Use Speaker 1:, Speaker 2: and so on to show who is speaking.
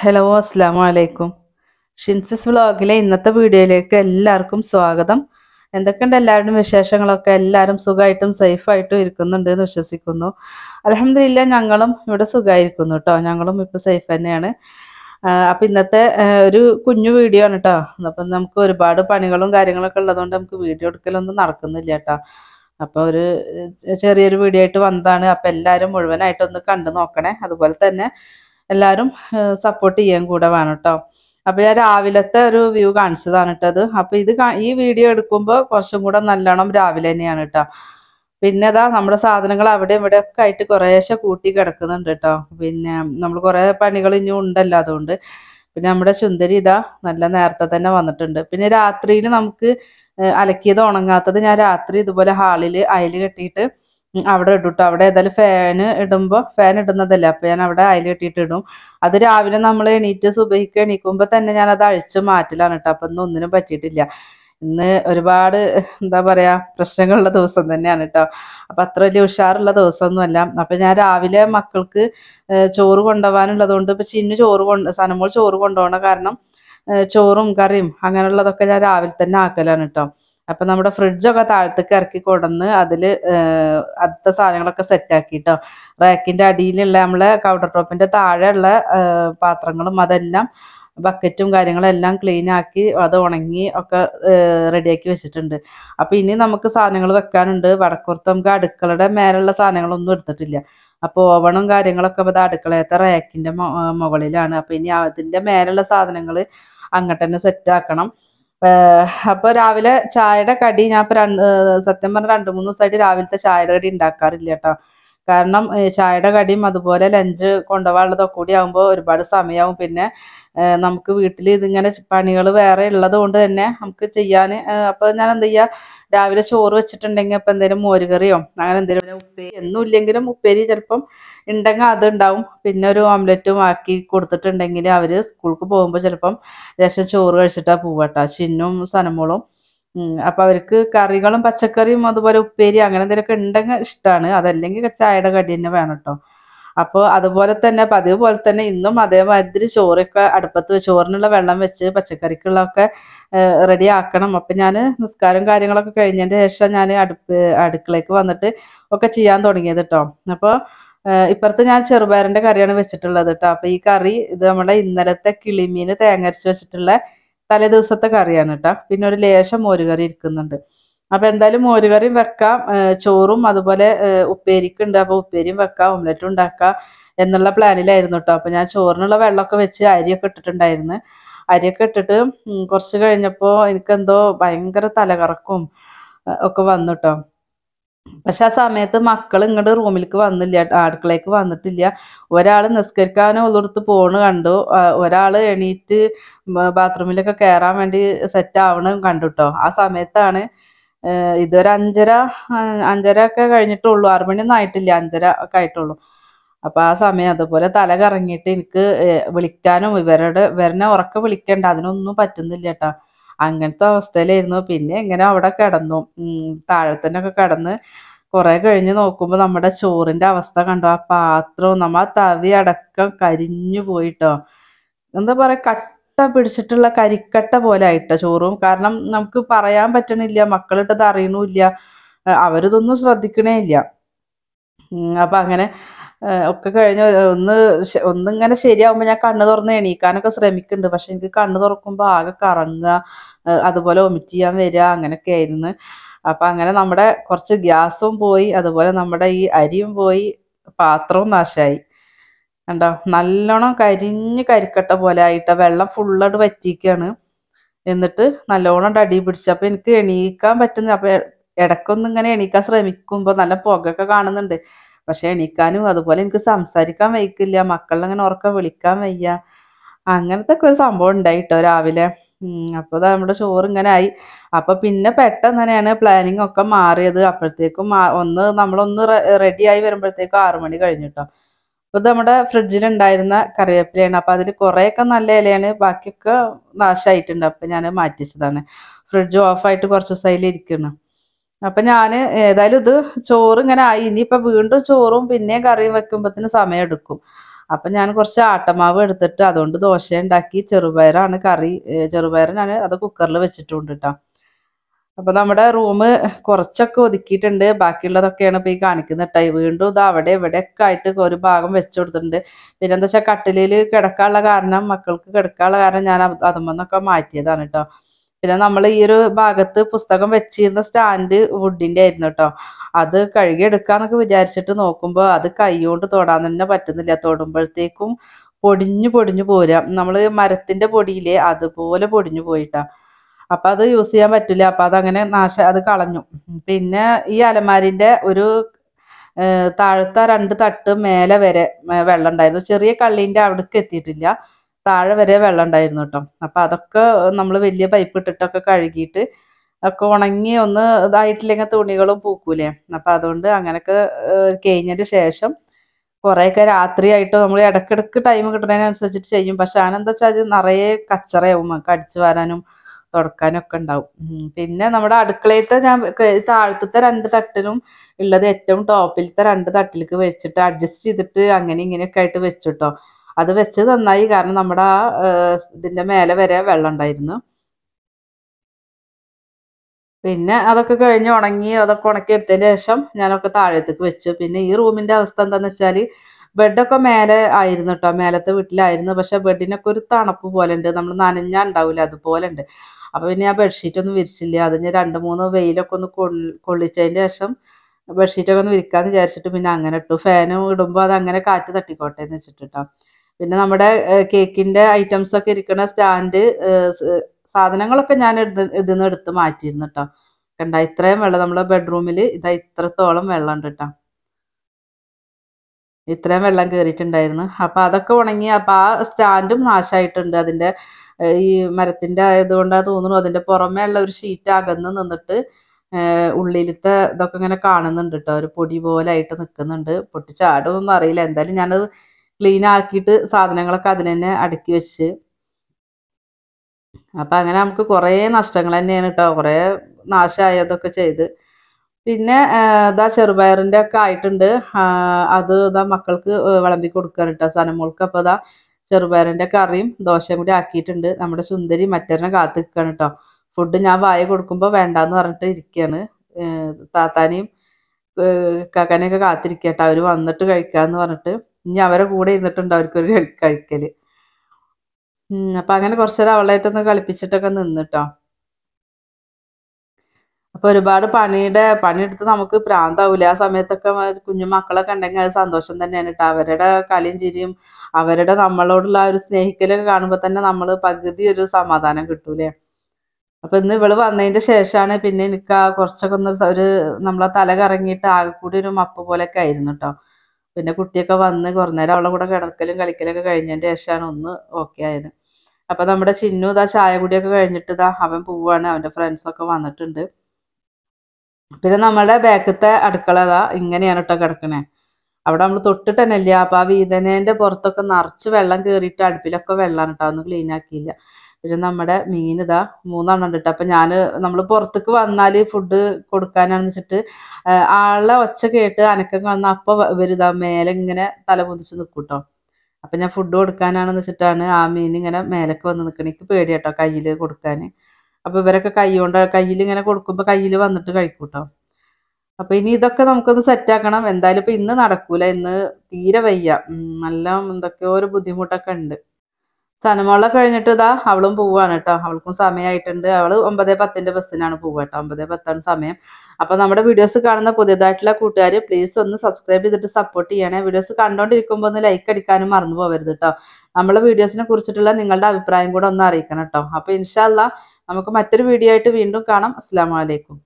Speaker 1: hello അസ്സാം വലൈക്കും ഷിൻസിസ് വ്ളോഗിലെ ഇന്നത്തെ വീഡിയോയിലേക്ക് എല്ലാവർക്കും സ്വാഗതം എന്തൊക്കെയുണ്ട് എല്ലാവരുടെയും വിശേഷങ്ങളൊക്കെ എല്ലാവരും സുഖമായിട്ടും സേഫായിട്ടും ഇരിക്കുന്നുണ്ട് എന്ന് വിശ്വസിക്കുന്നു അലഹമില്ല ഞങ്ങളും ഇവിടെ സുഖമായിരിക്കുന്നു കേട്ടോ ഞങ്ങളും ഇപ്പോൾ സേഫ് തന്നെയാണ് അപ്പം ഇന്നത്തെ ഒരു കുഞ്ഞു വീഡിയോ ആണ് കേട്ടോ അപ്പം നമുക്ക് ഒരുപാട് പണികളും കാര്യങ്ങളൊക്കെ ഉള്ളതുകൊണ്ട് നമുക്ക് വീഡിയോ എടുക്കലൊന്നും നടക്കുന്നില്ല കേട്ടോ അപ്പോൾ ഒരു ചെറിയൊരു വീഡിയോ ആയിട്ട് വന്നതാണ് അപ്പം എല്ലാവരും മുഴുവനായിട്ടൊന്ന് കണ്ടു നോക്കണേ അതുപോലെ തന്നെ എല്ലാവരും സപ്പോർട്ട് ചെയ്യാൻ കൂടെ വേണം കേട്ടോ അപ്പോൾ ഞാൻ രാവിലത്തെ ഒരു വ്യൂ കാണിച്ചതാണ് കേട്ടത് അപ്പോൾ ഇത് ഈ വീഡിയോ എടുക്കുമ്പോൾ കുറച്ചും കൂടെ നല്ലോണം രാവിലെ തന്നെയാണ് കേട്ടോ പിന്നെ അതാ നമ്മുടെ സാധനങ്ങൾ അവിടെ ഇവിടെ ഒക്കെ ആയിട്ട് കുറേശ്ശെ കൂട്ടി കിടക്കുന്നുണ്ട് കേട്ടോ പിന്നെ നമ്മൾ കുറേ പണികൾ ഇനി ഉണ്ടല്ലോ അതുകൊണ്ട് പിന്നെ നമ്മുടെ ചുന്ദരി ഇതാ നല്ല നേരത്തെ തന്നെ വന്നിട്ടുണ്ട് പിന്നെ രാത്രിയിൽ നമുക്ക് അലക്കിയത് ഉണങ്ങാത്തത് ഞാൻ രാത്രി ഇതുപോലെ ഹാളിൽ അയൽ കെട്ടിയിട്ട് അവിടെ ഇടും കേട്ടോ അവിടെ ഏതായാലും ഫാന് ഇടുമ്പോൾ ഫാൻ ഇടുന്നതല്ല അപ്പൊ ഞാൻ അവിടെ കെട്ടിയിട്ട് ഇടും അത് രാവിലെ നമ്മൾ എണീറ്റ് സുബഹിക്ക് എണീക്കുമ്പോ തന്നെ ഞാൻ അത് അഴിച്ച് മാറ്റലാണ് കേട്ടോ അപ്പൊ ഇന്ന് ഒന്നിനും പറ്റിയിട്ടില്ല ഇന്ന് ഒരുപാട് എന്താ പറയാ പ്രശ്നങ്ങളുള്ള ദിവസം തന്നെയാണ് കേട്ടോ അപ്പൊ അത്ര വലിയ ഉഷാറുള്ള അല്ല അപ്പൊ ഞാൻ രാവിലെ മക്കൾക്ക് ചോറ് കൊണ്ടുപോകാനുള്ളത് കൊണ്ട് ഇപ്പൊ ചിന്നു ചോറ് കൊണ്ട് സാധനങ്ങൾ ചോറ് കൊണ്ടുപോകണ കാരണം ചോറും കറിയും അങ്ങനെയുള്ളതൊക്കെ ഞാൻ രാവിലെ തന്നെ ആക്കലാണ് കേട്ടോ അപ്പൊ നമ്മുടെ ഫ്രിഡ്ജൊക്കെ താഴത്തേക്ക് ഇറക്കി കൊടുന്ന് അതിൽ അടുത്ത സാധനങ്ങളൊക്കെ സെറ്റ് ആക്കിട്ടോ റാക്കിന്റെ അടിയിലുള്ള നമ്മളെ കൗണ്ടർ ടോപ്പിന്റെ താഴെയുള്ള പാത്രങ്ങളും അതെല്ലാം ബക്കറ്റും കാര്യങ്ങളെല്ലാം ക്ലീൻ ആക്കി അത് ഉണങ്ങി ഒക്കെ റെഡിയാക്കി വെച്ചിട്ടുണ്ട് അപ്പോൾ ഇനി നമുക്ക് സാധനങ്ങൾ വെക്കാനുണ്ട് വടക്കുറത്ത് നമുക്ക് അടുക്കളയുടെ മേലുള്ള സാധനങ്ങളൊന്നും എടുത്തിട്ടില്ല അപ്പോൾ ഓവണും കാര്യങ്ങളൊക്കെ അപ്പൊ അടുക്കളയത്തെ റാക്കിന്റെ മുകളിലാണ് അപ്പോൾ ഇനി അതിന്റെ മേലുള്ള സാധനങ്ങൾ അങ്ങോട്ട് തന്നെ ആക്കണം അപ്പോൾ രാവിലെ ചായയുടെ കടി ഞാൻ ഇപ്പൊ രണ്ട് സത്യം പറഞ്ഞ രണ്ട് മൂന്ന് ദിവസമായിട്ട് രാവിലത്തെ ചായയുടെ കടി ഉണ്ടാക്കാറില്ല കേട്ടോ കാരണം ചായയുടെ കടിയും അതുപോലെ ലഞ്ച് കൊണ്ടുപോകാനുള്ളതൊക്കെ കൂടി ആകുമ്പോൾ ഒരുപാട് സമയമാകും പിന്നെ നമുക്ക് വീട്ടിൽ ഇതിങ്ങനെ പണികൾ വേറെ ഉള്ളത് കൊണ്ട് തന്നെ നമുക്ക് ചെയ്യാൻ അപ്പോൾ ഞാൻ എന്ത് ചെയ്യുക രാവിലെ ചോറ് വെച്ചിട്ടുണ്ടെങ്കിൽ അപ്പോൾ എന്തെങ്കിലും മോരുകറിയോ അങ്ങനെ എന്തെങ്കിലും ഉപ്പേരി എന്നും ഇല്ലെങ്കിലും ഉപ്പേരി ചിലപ്പം ഉണ്ടെങ്കിൽ അതുണ്ടാവും പിന്നെ ഒരു ഓംലെറ്റും ആക്കി കൊടുത്തിട്ടുണ്ടെങ്കിൽ അവർ സ്കൂൾക്ക് പോകുമ്പോൾ ചിലപ്പം രസം ചോറ് കഴിച്ചിട്ടാണ് പോവട്ടോ ചിന്നും സനമോളും അപ്പോൾ അവർക്ക് കറികളും പച്ചക്കറിയും അതുപോലെ ഉപ്പേരി അങ്ങനെ എന്തെങ്കിലുമൊക്കെ ഉണ്ടെങ്കിൽ ഇഷ്ടമാണ് അതല്ലെങ്കിൽ ചായയുടെ കടി തന്നെ വേണം കേട്ടോ അപ്പോൾ അതുപോലെ തന്നെ പതിവ് പോലെ തന്നെ ഇന്നും അതേമാതിരി ചോറൊക്കെ അടുപ്പത്ത് വെച്ച് ചോറിനുള്ള വെള്ളം വെച്ച് പച്ചക്കറിക്കുള്ളതൊക്കെ റെഡി ആക്കണം അപ്പം ഞാൻ നിസ്കാരം കാര്യങ്ങളൊക്കെ കഴിഞ്ഞതിൻ്റെ ശേഷം ഞാൻ അടുപ്പ് അടുക്കളയ്ക്ക് വന്നിട്ട് ഒക്കെ ചെയ്യാൻ തുടങ്ങിയത് കേട്ടോ അപ്പോൾ ഇപ്പുറത്ത് ഞാൻ ചെറുപയറിന്റെ കറിയാണ് വെച്ചിട്ടുള്ളത് കേട്ടോ അപ്പോൾ ഈ കറി ഇത് നമ്മുടെ ഇന്നലത്തെ കിളിമീന് തേങ്ങരച്ച് വെച്ചിട്ടുള്ള തലേ ദിവസത്തെ കറിയാണ് കേട്ടോ പിന്നെ ഒരു ലേശം മോരുകറി ഇരിക്കുന്നുണ്ട് അപ്പോൾ എന്തായാലും മോരുകറിയും വെക്കാം ചോറും അതുപോലെ ഉപ്പേരിക്കുണ്ട് അപ്പോൾ ഉപ്പേരിയും വെക്കാം ഓംലെറ്റും ഉണ്ടാക്കാം എന്നുള്ള പ്ലാനിലായിരുന്നു കേട്ടോ അപ്പോൾ ഞാൻ ചോറിനുള്ള വെള്ളമൊക്കെ വെച്ച് അരിയൊക്കെ ഇട്ടിട്ടുണ്ടായിരുന്നു അരിയൊക്കെ ഇട്ടിട്ട് കുറച്ച് കഴിഞ്ഞപ്പോൾ എനിക്കെന്തോ ഭയങ്കര തലകറക്കും ഒക്കെ വന്നു കേട്ടോ പക്ഷെ ആ സമയത്ത് മക്കൾ ഇങ്ങോട്ട് റൂമിലേക്ക് വന്നില്ല അടുക്കളയ്ക്ക് വന്നിട്ടില്ല ഒരാൾ നിസ്കരിക്കാനോ ഉള്ളിടത്ത് പോണ് കണ്ടു ഒരാൾ എണീറ്റ് ബാത്റൂമിലൊക്കെ കയറാൻ വേണ്ടി സെറ്റ് ആവണം കണ്ടുട്ടോ ആ സമയത്താണ് ഇതൊരു അഞ്ചര അഞ്ചര ഒക്കെ കഴിഞ്ഞിട്ടുള്ളൂ ആറുമണിയൊന്നും ആയിട്ടില്ല അഞ്ചര ഒക്കെ ആയിട്ടുള്ളൂ അപ്പോൾ ആ സമയം അതുപോലെ തല കറങ്ങിയിട്ട് എനിക്ക് വിളിക്കാനും ഇവരുടെ ഇവരനെ ഉറക്കെ വിളിക്കണ്ട അതിനൊന്നും പറ്റുന്നില്ല കേട്ടോ അങ്ങനത്തെ അവസ്ഥയിലായിരുന്നു പിന്നെ ഇങ്ങനെ അവിടെ കിടന്നു താഴെ കിടന്ന് കുറെ കഴിഞ്ഞ് നോക്കുമ്പോൾ നമ്മുടെ ചോറിന്റെ അവസ്ഥ കണ്ടു ആ പാത്രവും നമ്മൾ ആ തവി അടക്കം കരിഞ്ഞു പോയിട്ടോ എന്താ പറയുക കട്ട പിടിച്ചിട്ടുള്ള കരിക്കട്ട പോലെ ആയിട്ടോ ചോറും കാരണം നമുക്ക് പറയാൻ പറ്റണില്ല മക്കളിട്ടത് അറിയണമില്ല അവരിതൊന്നും ശ്രദ്ധിക്കണേ ഇല്ല അപ്പൊ അങ്ങനെ ഒക്കെ കഴിഞ്ഞ് ഒന്ന് ഒന്നിങ്ങനെ ശരിയാവുമ്പോൾ ഞാൻ കണ്ണു തുറന്ന് എണീക്കാനൊക്കെ ശ്രമിക്കുന്നുണ്ട് പക്ഷെ എനിക്ക് കണ്ണു തുറക്കുമ്പോൾ ആകെ കറങ്ങുക അതുപോലെ വൊമിറ്റ് ചെയ്യാൻ വരിക അങ്ങനെയൊക്കെ ആയിരുന്നു അപ്പൊ അങ്ങനെ നമ്മുടെ കുറച്ച് ഗ്യാസും പോയി അതുപോലെ നമ്മുടെ ഈ അരിയും പോയി പാത്രവും നാശമായി കണ്ടോ നല്ലോണം കരിഞ്ഞ് കരിക്കട്ട പോലെ ആയിട്ട് വെള്ളം ഫുള്ളായിട്ട് വറ്റിക്കാണ് എന്നിട്ട് നല്ലോണം അടി പിടിച്ചു അപ്പൊ എനിക്ക് എണീക്കാൻ പറ്റുന്ന അപ്പൊ ഇടക്കൊന്നും ഇങ്ങനെ എണീക്കാൻ ശ്രമിക്കുമ്പോ നല്ല പുകയൊക്കെ കാണുന്നുണ്ട് പക്ഷെ എണീക്കാനും അതുപോലെ എനിക്ക് സംസാരിക്കാൻ വയ്ക്കില്ല അങ്ങനെ ഉറക്കം വിളിക്കാൻ വയ്യ അങ്ങനത്തെ ഒക്കെ ഒരു സംഭവം ഉണ്ടായിട്ടോ രാവിലെ അപ്പോൾ അത് നമ്മുടെ ചോറ് ഇങ്ങനെ ആയി അപ്പോൾ പിന്നെ പെട്ടെന്ന് തന്നെയാണ് പ്ലാനിങ് ഒക്കെ മാറിയത് അപ്പോഴത്തേക്കും ഒന്ന് നമ്മളൊന്ന് റെഡിയായി വരുമ്പോഴത്തേക്കും ആറു മണി കഴിഞ്ഞു അപ്പോൾ ഇത് നമ്മുടെ ഫ്രിഡ്ജിലുണ്ടായിരുന്ന കറിവേപ്പിലയാണ് അപ്പോൾ അതിൽ കുറേയൊക്കെ നല്ല ഇലയാണ് ബാക്കിയൊക്കെ നാശമായിട്ടുണ്ട് അപ്പോൾ ഞാൻ മാറ്റിച്ചതാണ് ഫ്രിഡ്ജ് ഓഫായിട്ട് കുറച്ച് ദിവസമായിൽ ഇരിക്കുന്നു അപ്പൊ ഞാൻ ഏതായാലും ഇത് ചോറ് ഇങ്ങനെ ആയി ഇനിയിപ്പൊ വീണ്ടും ചോറും പിന്നെ കറിയും വെക്കുമ്പോഴത്തേന് സമയം എടുക്കും അപ്പം ഞാൻ കുറച്ച് ആട്ടമാവ് എടുത്തിട്ട് അതുകൊണ്ട് ദോശ ഉണ്ടാക്കി ചെറുപയറാണ് കറി ചെറുപയർ ഞാൻ അത് കുക്കറിൽ വെച്ചിട്ടുണ്ട് കേട്ടോ അപ്പോൾ നമ്മുടെ റൂം കുറച്ചൊക്കെ ഒതുക്കിയിട്ടുണ്ട് ബാക്കിയുള്ളതൊക്കെയാണ് ഇപ്പം ഈ കാണിക്കുന്നത് കേട്ടോ വീണ്ടും ഇത് അവിടെ ഇവിടെയൊക്കെ ആയിട്ട് ഒരു ഭാഗം വെച്ചു കൊടുത്തിട്ടുണ്ട് പിന്നെ എന്താ വെച്ചാൽ കട്ടിലിൽ കിടക്കാനുള്ള കാരണം മക്കൾക്ക് കിടക്കാനുള്ള കാരണം ഞാൻ അതുമെന്നൊക്കെ മാറ്റിയതാണ് കേട്ടോ പിന്നെ നമ്മൾ ഈ ഒരു ഭാഗത്ത് പുസ്തകം വെച്ചിരുന്ന സ്റ്റാൻഡ് വുഡിൻ്റെ ആയിരുന്നു കേട്ടോ അത് കഴുകിയെടുക്കാന്നൊക്കെ വിചാരിച്ചിട്ട് നോക്കുമ്പോൾ അത് കൈകൊണ്ട് തൊടാൻ തന്നെ പറ്റുന്നില്ല തൊടുമ്പോഴത്തേക്കും പൊടിഞ്ഞു പൊടിഞ്ഞു പോരാ നമ്മൾ മരത്തിൻ്റെ പൊടിയിലെ അതുപോലെ പൊടിഞ്ഞു പോയിട്ടാണ് അപ്പം അത് യൂസ് ചെയ്യാൻ പറ്റില്ല അപ്പം അതങ്ങനെ നാശ അത് കളഞ്ഞു പിന്നെ ഈ അലമാരിൻ്റെ ഒരു താഴത്തെ രണ്ട് തട്ട് മേലെ വരെ വെള്ളം ഉണ്ടായിരുന്നു ചെറിയ കള്ളീൻ്റെ അവിടേക്ക് എത്തിയിട്ടില്ല താഴെ വരെ വെള്ളം ഉണ്ടായിരുന്നു കേട്ടോ അപ്പം അതൊക്കെ നമ്മൾ വലിയ പൈപ്പ് ഇട്ടിട്ടൊക്കെ കഴുകിയിട്ട് ഒക്കെ ഉണങ്ങി ഒന്ന് ഇതായിട്ടില്ലെങ്കിൽ തുണികളും പൂക്കൂലേ അപ്പൊ അതുകൊണ്ട് അങ്ങനൊക്കെ കഴിഞ്ഞതിന് ശേഷം കുറേയൊക്കെ രാത്രിയായിട്ട് നമ്മൾ ഇടക്കിടക്ക് ടൈം കിട്ടുന്നതിനനുസരിച്ചിട്ട് ചെയ്യും പക്ഷെ ആനെന്താ വെച്ചാൽ അത് നിറയെ കച്ചറയാവും കടിച്ചു വരാനും തുടക്കാനും ഒക്കെ ഉണ്ടാവും പിന്നെ നമ്മുടെ അടുക്കളയത്തെ ഞാൻ താഴത്തെ രണ്ട് തട്ടിലും ഉള്ളത് ഏറ്റവും ടോപ്പിലത്തെ രണ്ട് തട്ടിലേക്ക് വെച്ചിട്ട് അഡ്ജസ്റ്റ് ചെയ്തിട്ട് അങ്ങനെ ഇങ്ങനെയൊക്കെ ആയിട്ട് വെച്ചിട്ടോ അത് വെച്ചത് നന്നായി കാരണം നമ്മുടെ ആ ഇതിന്റെ മേലെ വരെ വെള്ളം ഉണ്ടായിരുന്നു പിന്നെ അതൊക്കെ കഴിഞ്ഞ് ഉണങ്ങി അതൊക്കെ ഉണക്കി എടുത്തതിന് ശേഷം ഞാനൊക്കെ താഴത്തേക്ക് വെച്ചു പിന്നെ ഈ റൂമിൻ്റെ അവസ്ഥ എന്താണെന്ന് വെച്ചാൽ ബെഡൊക്കെ മേലെ ആയിരുന്നു കേട്ടോ മേലത്തെ വീട്ടിലായിരുന്നു പക്ഷെ ബെഡിനൊക്കെ ഒരു തണുപ്പ് പോലെ ഉണ്ട് നമ്മൾ നനഞ്ഞാൽ ഉണ്ടാവില്ല അതുപോലെ ഉണ്ട് അപ്പോൾ പിന്നെ ആ ബെഡ്ഷീറ്റ് ഒന്നും വിരിച്ചില്ല അതിന് രണ്ട് മൂന്ന് വെയിലൊക്കെ ഒന്ന് കൊള്ളിച്ചതിന് ശേഷം ബെഡ്ഷീറ്റൊക്കെ ഒന്ന് വിരിക്കാമെന്ന് വിചാരിച്ചിട്ട് പിന്നെ അങ്ങനെ ഇട്ടു ഫാനും ഇടുമ്പോൾ അത് അങ്ങനെ കാറ്റ് തട്ടിക്കോട്ടെ എന്ന് വെച്ചിട്ട് കേട്ടോ പിന്നെ നമ്മുടെ കേക്കിൻ്റെ ഐറ്റംസൊക്കെ ഇരിക്കുന്ന സ്റ്റാൻഡ് സാധനങ്ങളൊക്കെ ഞാൻ ഇതിൽ നിന്ന് എടുത്ത് മാറ്റിയിരുന്നു കേട്ടോ കണ്ട ഇത്രയും വെള്ളം നമ്മളെ ബെഡ്റൂമിൽ ഇതാ ഇത്രത്തോളം വെള്ളം ഉണ്ട് കേട്ടോ ഇത്രയും വെള്ളം കയറിയിട്ടുണ്ടായിരുന്നു അപ്പൊ അതൊക്കെ ഉണങ്ങി അപ്പൊ ആ സ്റ്റാൻഡും നാശമായിട്ടുണ്ട് അതിന്റെ ഈ മരത്തിന്റെ ആയതുകൊണ്ടാണ് തോന്നുന്നു അതിന്റെ പുറമേ ഉള്ള ഒരു ഷീറ്റ് അകന്ന് നിന്നിട്ട് ഉള്ളിലത്തെ ഇതൊക്കെ ഇങ്ങനെ കാണുന്നുണ്ട് കേട്ടോ ഒരു പൊടി പോലെ ആയിട്ട് നിൽക്കുന്നുണ്ട് പൊട്ടിച്ചാടൊന്നും അറിയില്ല എന്തായാലും ഞാനത് ക്ലീൻ ആക്കിയിട്ട് സാധനങ്ങളൊക്കെ അതിനെ അടുക്കി വെച്ച് അപ്പം അങ്ങനെ നമുക്ക് കുറേ നഷ്ടങ്ങൾ തന്നെയാണ് കേട്ടോ കുറേ നാശമായതൊക്കെ ചെയ്ത് പിന്നെ ഇതാ ചെറുപയറിൻ്റെ ഒക്കെ ആയിട്ടുണ്ട് അത് ഇതാ മക്കൾക്ക് വിളമ്പി കൊടുക്കുകയാണ് കേട്ടോ സനമോൾക്ക് അപ്പോൾ ഇതാ ചെറുപയറിൻ്റെ കറിയും ദോശയും കൂടി ആക്കിയിട്ടുണ്ട് നമ്മുടെ സുന്ദരി മറ്റേനെ കാത്ത് നിൽക്കുകയാണ് കേട്ടോ ഫുഡ് ഞാൻ വായ കൊടുക്കുമ്പോൾ വേണ്ടാന്ന് പറഞ്ഞിട്ട് ഇരിക്കുകയാണ് താത്താനെയും കാക്കാനെയൊക്കെ കാത്തിരിക്കുക അവർ വന്നിട്ട് കഴിക്കാമെന്ന് പറഞ്ഞിട്ട് ഇനി അവരെ കൂടെ ഇരുന്നിട്ടുണ്ട് അവർക്കൊരു കഴിക്കൽ അപ്പൊ അങ്ങനെ കുറച്ച് നേരം അവളായിട്ടൊന്ന് കളിപ്പിച്ചിട്ടൊക്കെ നിന്നിട്ടോ അപ്പോൾ ഒരുപാട് പണിയുടെ പണിയെടുത്ത് നമുക്ക് പ്രാന്താവില്ല ആ സമയത്തൊക്കെ കുഞ്ഞു മക്കളെ ഉണ്ടെങ്കിൽ അത് സന്തോഷം തന്നെയാണ് കേട്ടോ അവരുടെ കളിയും ചിരിയും അവരുടെ നമ്മളോടുള്ള ആ ഒരു സ്നേഹിക്കലൊക്കെ കാണുമ്പോൾ തന്നെ നമ്മള് പകുതി ഒരു സമാധാനം കിട്ടൂലേ അപ്പൊ ഇന്ന് ഇവള് വന്നതിന്റെ ശേഷമാണ് പിന്നെ എനിക്ക് ആ കുറച്ചൊക്കെ ഒന്ന് ഒരു നമ്മളെ തല കറങ്ങിയിട്ട് ആകെ കൂടി ഒരു മപ്പ് പോലെയൊക്കെ ആയിരുന്നു കേട്ടോ പിന്നെ കുട്ടിയൊക്കെ വന്ന് കുറേ നേരം അവളെ കൂടെ കിടക്കലും കളിക്കലൊക്കെ കഴിഞ്ഞതിൻ്റെ ശേഷമാണ് ഒന്ന് ഓക്കെ ആയത് അപ്പോൾ നമ്മുടെ ചിന്നു ഇതാ ചായ കുടിയൊക്കെ കഴിഞ്ഞിട്ട് ഇതാ അവൻ പോവാണ് അവൻ്റെ ഫ്രണ്ട്സൊക്കെ വന്നിട്ടുണ്ട് പിന്നെ നമ്മുടെ ബാക്കത്തെ അടുക്കള ഇതാ ഇങ്ങനെയാണ് കേട്ടോ കിടക്കണേ അവിടെ നമ്മൾ തൊട്ടിട്ട് അപ്പൊ ആ വീതനേന്റെ പുറത്തൊക്കെ നിറച്ച് വെള്ളം കയറിയിട്ട് അടുപ്പിലൊക്കെ വെള്ളം കേട്ടോ ഒന്ന് ക്ലീൻ ആക്കിയില്ല പിന്നെ നമ്മുടെ മീൻ ഇതാ മൂന്നെണ്ണം ഉണ്ട് കേട്ടോ അപ്പം ഞാൻ നമ്മൾ പുറത്തേക്ക് വന്നാല് ഫുഡ് കൊടുക്കാനാണ് വെച്ചിട്ട് ആളെ ഒച്ച കേട്ട് അനക്കം കാണുന്ന അപ്പൊ വരുതാ മേലെ ഇങ്ങനെ തലപൊന്തിച്ച് നിൽക്കും കേട്ടോ അപ്പം ഞാൻ ഫുഡ് കൊടുക്കാനാണെന്ന് വെച്ചിട്ടാണ് ആ മീൻ ഇങ്ങനെ മേലേക്ക് വന്ന് നിൽക്കണേ എനിക്ക് പേടിയാട്ടോ കയ്യില് കൊടുക്കാന് അപ്പോൾ ഇവരൊക്കെ കൈ കൊണ്ട് കയ്യിൽ ഇങ്ങനെ കൊടുക്കുമ്പോൾ കയ്യില് വന്നിട്ട് കഴിക്കും കേട്ടോ അപ്പൊ ഇനി ഇതൊക്കെ നമുക്കൊന്ന് സെറ്റ് ആക്കണം എന്തായാലും ഇപ്പൊ ഇന്ന് നടക്കൂല ഇന്ന് തീരെ വയ്യ നല്ല എന്തൊക്കെയോ ഒരു ബുദ്ധിമുട്ടൊക്കെ ഉണ്ട് സനമോളെ കഴിഞ്ഞിട്ട് ഇതാ അവളും പോവാണ് കേട്ടോ അവൾക്കും സമയമായിട്ടുണ്ട് അവൾ ഒമ്പതേ പത്തിന്റെ ബസ്സിനാണ് പോവുക കേട്ടോ ഒമ്പതേ പത്താണ് സമയം അപ്പോൾ നമ്മുടെ വീഡിയോസ് കാണുന്ന പുതിയതായിട്ടുള്ള കൂട്ടുകാർ പ്ലീസ് ഒന്ന് സബ്സ്ക്രൈബ് ചെയ്തിട്ട് സപ്പോർട്ട് ചെയ്യണേ വീഡിയോസ് കണ്ടുകൊണ്ടിരിക്കുമ്പോൾ ഒന്ന് ലൈക്ക് അടിക്കാനും മറന്നു പോകരുത് കേട്ടോ നമ്മളെ വീഡിയോസിനെ കുറിച്ചിട്ടുള്ള നിങ്ങളുടെ അഭിപ്രായം കൂടെ ഒന്ന് അറിയിക്കണം കേട്ടോ അപ്പോൾ ഇൻഷാല്ല നമുക്ക് മറ്റൊരു വീഡിയോ ആയിട്ട് വീണ്ടും കാണാം അസ്സാം വലൈക്കും